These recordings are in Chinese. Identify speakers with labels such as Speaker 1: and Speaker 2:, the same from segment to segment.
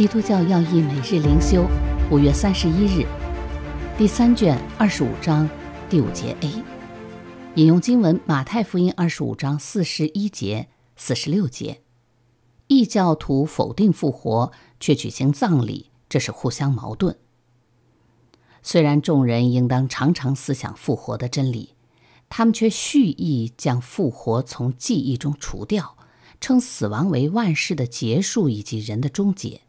Speaker 1: 基督教要义每日灵修，五月三十一日，第三卷二十五章第五节 A，引用经文马太福音二十五章四十一节四十六节，异教徒否定复活，却举行葬礼，这是互相矛盾。虽然众人应当常常思想复活的真理，他们却蓄意将复活从记忆中除掉，称死亡为万事的结束以及人的终结。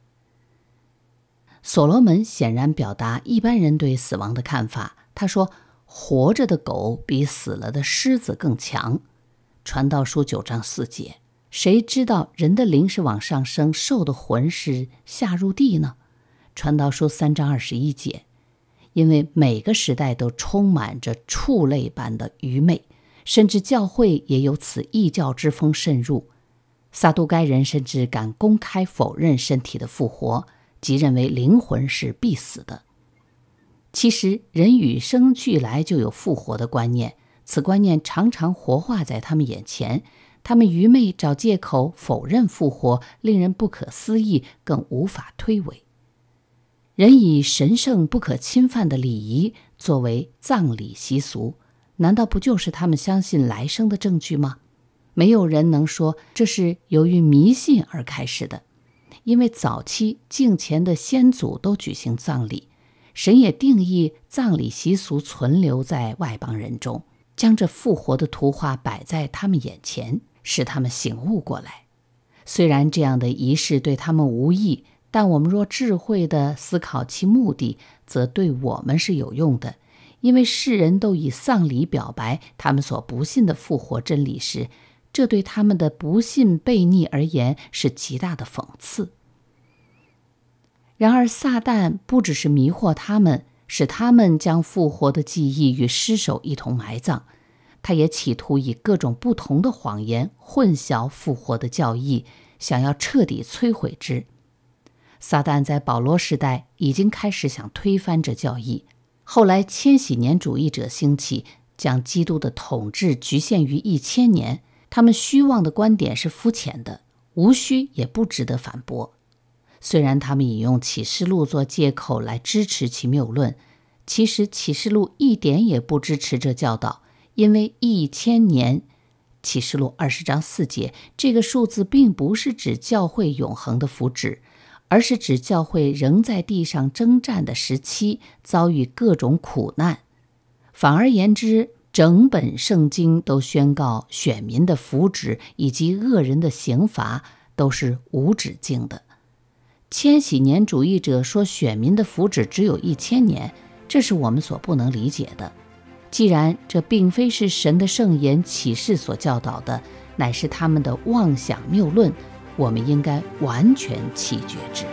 Speaker 1: 所罗门显然表达一般人对死亡的看法。他说：“活着的狗比死了的狮子更强。”《传道书》九章四节。谁知道人的灵是往上升，兽的魂是下入地呢？《传道书》三章二十一节。因为每个时代都充满着畜类般的愚昧，甚至教会也有此异教之风渗入。撒都该人甚至敢公开否认身体的复活。即认为灵魂是必死的。其实，人与生俱来就有复活的观念，此观念常常活化在他们眼前。他们愚昧，找借口否认复活，令人不可思议，更无法推诿。人以神圣不可侵犯的礼仪作为葬礼习俗，难道不就是他们相信来生的证据吗？没有人能说这是由于迷信而开始的。因为早期境前的先祖都举行葬礼，神也定义葬礼习俗存留在外邦人中，将这复活的图画摆在他们眼前，使他们醒悟过来。虽然这样的仪式对他们无益，但我们若智慧地思考其目的，则对我们是有用的，因为世人都以丧礼表白他们所不信的复活真理时。这对他们的不信悖逆而言是极大的讽刺。然而，撒旦不只是迷惑他们，使他们将复活的记忆与尸首一同埋葬，他也企图以各种不同的谎言混淆复活的教义，想要彻底摧毁之。撒旦在保罗时代已经开始想推翻这教义，后来千禧年主义者兴起，将基督的统治局限于一千年。他们虚妄的观点是肤浅的，无需也不值得反驳。虽然他们引用《启示录》做借口来支持其谬论，其实《启示录》一点也不支持这教导，因为一千年，《启示录》二十章四节这个数字并不是指教会永恒的福祉，而是指教会仍在地上征战的时期遭遇各种苦难。反而言之。整本圣经都宣告，选民的福祉以及恶人的刑罚都是无止境的。千禧年主义者说，选民的福祉只有一千年，这是我们所不能理解的。既然这并非是神的圣言启示所教导的，乃是他们的妄想谬论，我们应该完全弃绝之。